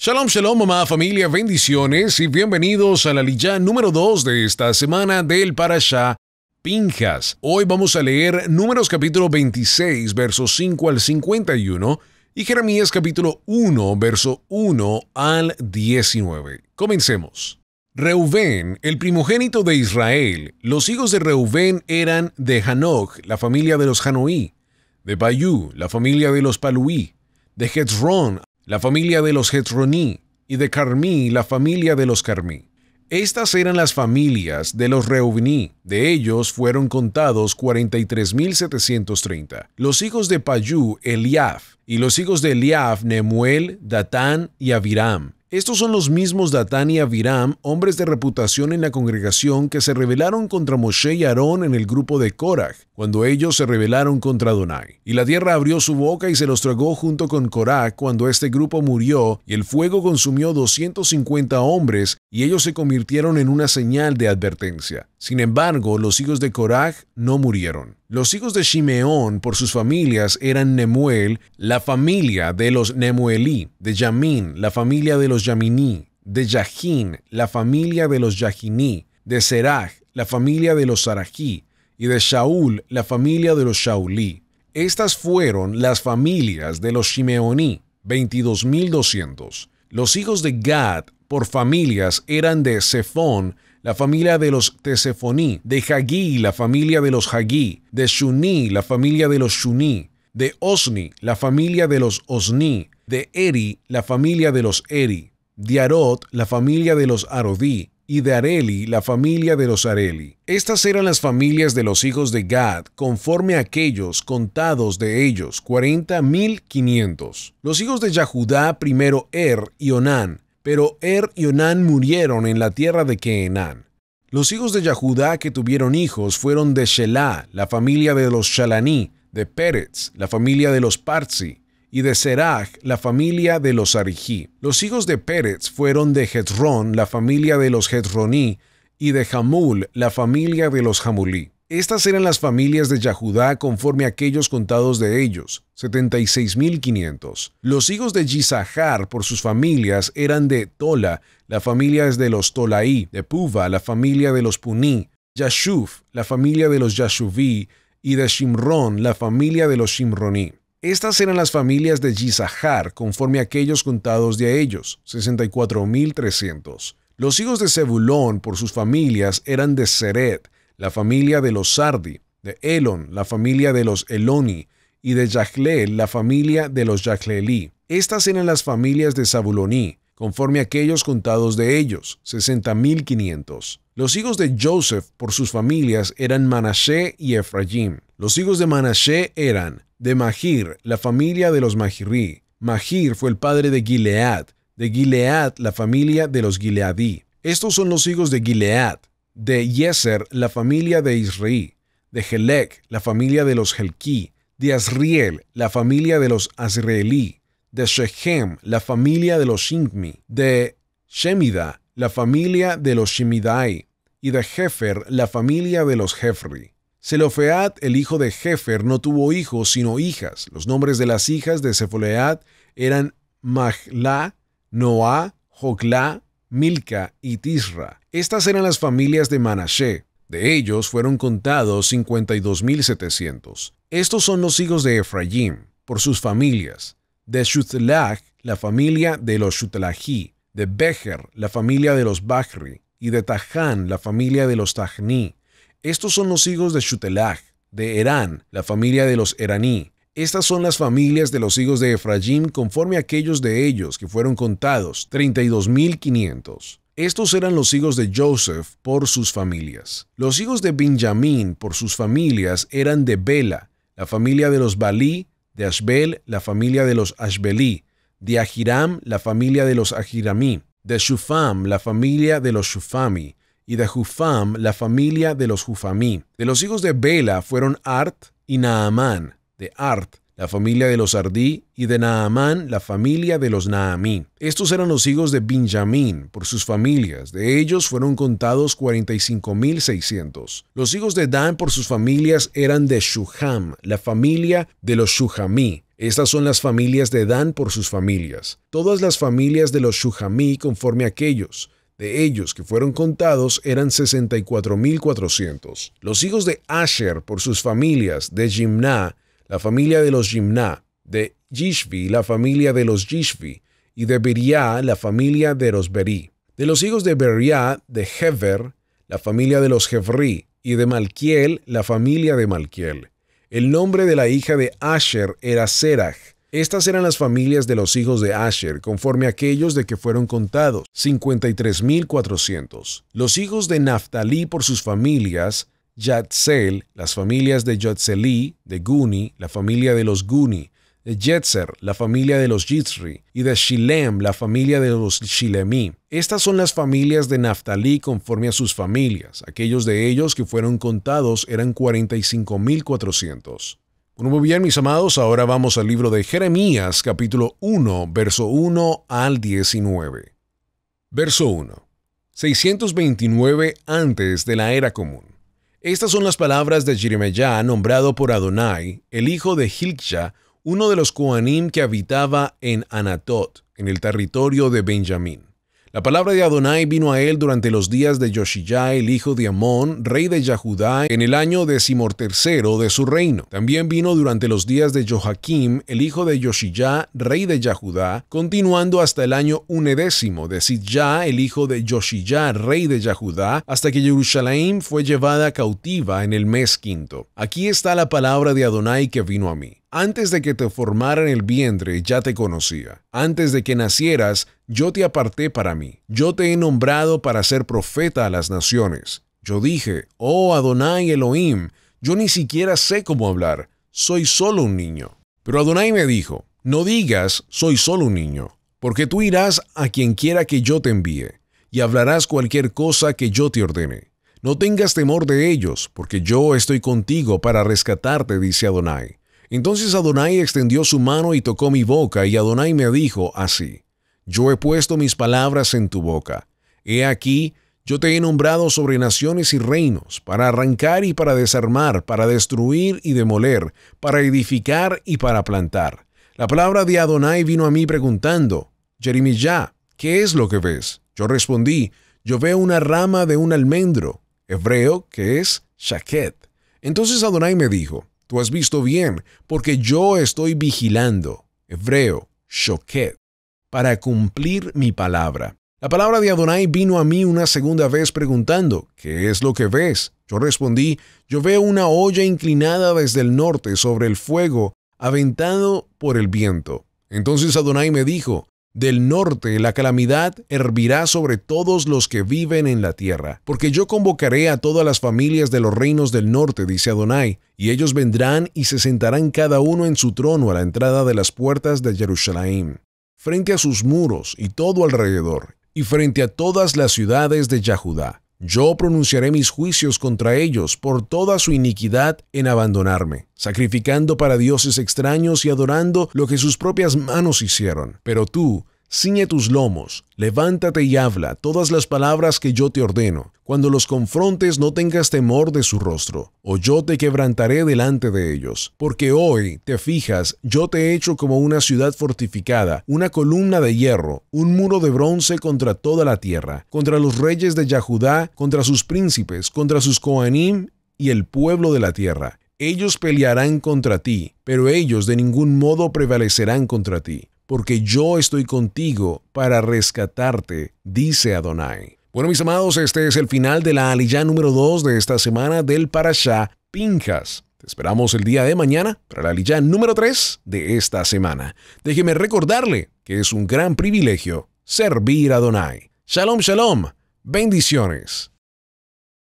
Shalom, shalom, mamá, familia, bendiciones y bienvenidos a la liyá número 2 de esta semana del Parashá Pinjas. Hoy vamos a leer Números capítulo 26, versos 5 al 51 y Jeremías capítulo 1, verso 1 al 19. Comencemos. Reubén, el primogénito de Israel. Los hijos de Reubén eran de Hanok, la familia de los Hanoí, de Bayú, la familia de los Paluí, de Hezrón, la familia de los Hetroní, y de Carmí, la familia de los Carmí. Estas eran las familias de los Reubní. De ellos fueron contados 43.730. Los hijos de Payú, Eliaf. Y los hijos de Eliaf, Nemuel, Datán y Aviram. Estos son los mismos Datán y Aviram, hombres de reputación en la congregación, que se rebelaron contra Moshe y Aarón en el grupo de Korah, cuando ellos se rebelaron contra Donai. Y la tierra abrió su boca y se los tragó junto con Korah cuando este grupo murió, y el fuego consumió 250 hombres, y ellos se convirtieron en una señal de advertencia. Sin embargo, los hijos de Coraj no murieron. Los hijos de Shimeón por sus familias eran Nemuel, la familia de los Nemuelí, de Yamín, la familia de los Yaminí, de Yajín, la familia de los Yajiní, de Seraj, la familia de los Sarají, y de Shaul, la familia de los Shaulí. Estas fueron las familias de los Shimeoní, 22.200. Los hijos de Gad por familias eran de Sefón, la familia de los Tesefoní, de Hagí, la familia de los Hagí, de Shuní, la familia de los Shuní, de Osni, la familia de los Osni, de Eri, la familia de los Eri, de Arod, la familia de los Arodí, y de Areli, la familia de los Areli. Estas eran las familias de los hijos de Gad, conforme a aquellos contados de ellos, cuarenta mil quinientos. Los hijos de Yahudá, primero Er y Onán, pero Er y Onán murieron en la tierra de Kenán. Los hijos de Yahudá que tuvieron hijos fueron de Shelah, la familia de los Shalaní, de Pérez, la familia de los Parzi, y de serach la familia de los Arijí. Los hijos de Pérez fueron de Hetrón, la familia de los Hetroní, y de Hamul, la familia de los Jamulí. Estas eran las familias de Yahudá conforme a aquellos contados de ellos, 76.500. Los hijos de Yisahar por sus familias eran de Tola, la familia es de los Tolaí, de Puva, la familia de los Puní, Yashuf, la familia de los Yashuví, y de Shimron, la familia de los Shimroní. Estas eran las familias de Yisahar conforme a aquellos contados de ellos, 64.300. Los hijos de Zebulón por sus familias eran de Seret, la familia de los Sardi, de Elon, la familia de los Eloni, y de Yahleel, la familia de los Yahleeli. Estas eran las familias de Zabuloní, conforme a aquellos contados de ellos, 60.500. Los hijos de Joseph por sus familias eran Manashe y ephraim Los hijos de Manashe eran de Mahir, la familia de los Mahirí. Mahir fue el padre de Gilead, de Gilead la familia de los Gileadí. Estos son los hijos de Gilead, de Yeser, la familia de Israel, de Helek, la familia de los Helquí, de Azriel, la familia de los Azreelí; de Shechem, la familia de los Shingmi, de Shemida, la familia de los Shemidai, y de Jefer, la familia de los Jefri. Selofeat, el hijo de Jefer, no tuvo hijos, sino hijas. Los nombres de las hijas de Sefoleat eran Mahla, Noah, Jokla, Milca y Tisra. Estas eran las familias de Manashe. De ellos fueron contados 52.700. Estos son los hijos de Efraín, por sus familias. De Shutlach, la familia de los Shutlahí. De Becher, la familia de los Bahri, Y de Taján, la familia de los tajni Estos son los hijos de Shutelach, de Herán, la familia de los Heraní. Estas son las familias de los hijos de Efraín conforme a aquellos de ellos que fueron contados, 32.500. Estos eran los hijos de Joseph por sus familias. Los hijos de Benjamín por sus familias eran de Bela, la familia de los Balí, de Ashbel, la familia de los Ashbelí, de Ajiram, la familia de los Ahiramí, de Shufam, la familia de los Shufami, y de Jufam, la familia de los Jufamí. De los hijos de Bela fueron Art y Naamán, de Art, la familia de los Ardí, y de Naamán, la familia de los Naamí. Estos eran los hijos de Benjamín, por sus familias. De ellos fueron contados 45.600. Los hijos de Dan por sus familias eran de Shuham, la familia de los Shuhamí. Estas son las familias de Dan por sus familias. Todas las familias de los Shuhamí conforme a aquellos. De ellos que fueron contados eran 64.400. Los hijos de Asher por sus familias de Jimnah, la familia de los Jimná, de Yishvi, la familia de los Yishvi, y de beria la familia de los Berí. De los hijos de beria de hever la familia de los Hevri, y de Malquiel, la familia de Malquiel. El nombre de la hija de Asher era Serach. Estas eran las familias de los hijos de Asher, conforme aquellos de que fueron contados, 53.400. Los hijos de Naftalí por sus familias, Yatzel, las familias de Yatzeli, de Guni, la familia de los Guni, de Jetzer, la familia de los Yitzri, y de Shilem, la familia de los Shilemi. Estas son las familias de Naftalí conforme a sus familias. Aquellos de ellos que fueron contados eran 45.400. Bueno, muy bien, mis amados, ahora vamos al libro de Jeremías, capítulo 1, verso 1 al 19. Verso 1. 629 antes de la era común. Estas son las palabras de Jeremiah, nombrado por Adonai, el hijo de Hilksha, uno de los koanim que habitaba en Anatot, en el territorio de Benjamín. La palabra de Adonai vino a él durante los días de Yoshiyah, el hijo de Amón, rey de Yahudá, en el año tercero de su reino. También vino durante los días de Joachim, el hijo de Yoshiyah, rey de Yahudá, continuando hasta el año unedécimo de Sidjá, el hijo de Yoshiyah, rey de Yahudá, hasta que Jerusalén fue llevada cautiva en el mes quinto. Aquí está la palabra de Adonai que vino a mí. Antes de que te formaran el vientre ya te conocía. Antes de que nacieras, yo te aparté para mí. Yo te he nombrado para ser profeta a las naciones. Yo dije, oh Adonai Elohim, yo ni siquiera sé cómo hablar, soy solo un niño. Pero Adonai me dijo, no digas, soy solo un niño, porque tú irás a quien quiera que yo te envíe, y hablarás cualquier cosa que yo te ordene. No tengas temor de ellos, porque yo estoy contigo para rescatarte, dice Adonai entonces Adonai extendió su mano y tocó mi boca, y Adonai me dijo así, Yo he puesto mis palabras en tu boca. He aquí, yo te he nombrado sobre naciones y reinos, para arrancar y para desarmar, para destruir y demoler, para edificar y para plantar. La palabra de Adonai vino a mí preguntando, Jeremías, ¿qué es lo que ves? Yo respondí, yo veo una rama de un almendro, hebreo que es shaket. Entonces Adonai me dijo, Tú has visto bien, porque yo estoy vigilando, hebreo, shoket, para cumplir mi palabra. La palabra de Adonai vino a mí una segunda vez preguntando, ¿qué es lo que ves? Yo respondí, yo veo una olla inclinada desde el norte sobre el fuego, aventado por el viento. Entonces Adonai me dijo, del norte la calamidad hervirá sobre todos los que viven en la tierra, porque yo convocaré a todas las familias de los reinos del norte, dice Adonai, y ellos vendrán y se sentarán cada uno en su trono a la entrada de las puertas de Jerusalén, frente a sus muros y todo alrededor, y frente a todas las ciudades de Yahudá. Yo pronunciaré mis juicios contra ellos por toda su iniquidad en abandonarme, sacrificando para dioses extraños y adorando lo que sus propias manos hicieron. Pero tú, Ciñe tus lomos, levántate y habla todas las palabras que yo te ordeno. Cuando los confrontes no tengas temor de su rostro, o yo te quebrantaré delante de ellos. Porque hoy, te fijas, yo te he hecho como una ciudad fortificada, una columna de hierro, un muro de bronce contra toda la tierra, contra los reyes de Yahudá, contra sus príncipes, contra sus coanim y el pueblo de la tierra. Ellos pelearán contra ti, pero ellos de ningún modo prevalecerán contra ti porque yo estoy contigo para rescatarte, dice Adonai. Bueno, mis amados, este es el final de la Aliyah número 2 de esta semana del Parashá Pinjas. Te esperamos el día de mañana para la Aliyah número 3 de esta semana. Déjeme recordarle que es un gran privilegio servir a Adonai. Shalom, shalom. Bendiciones.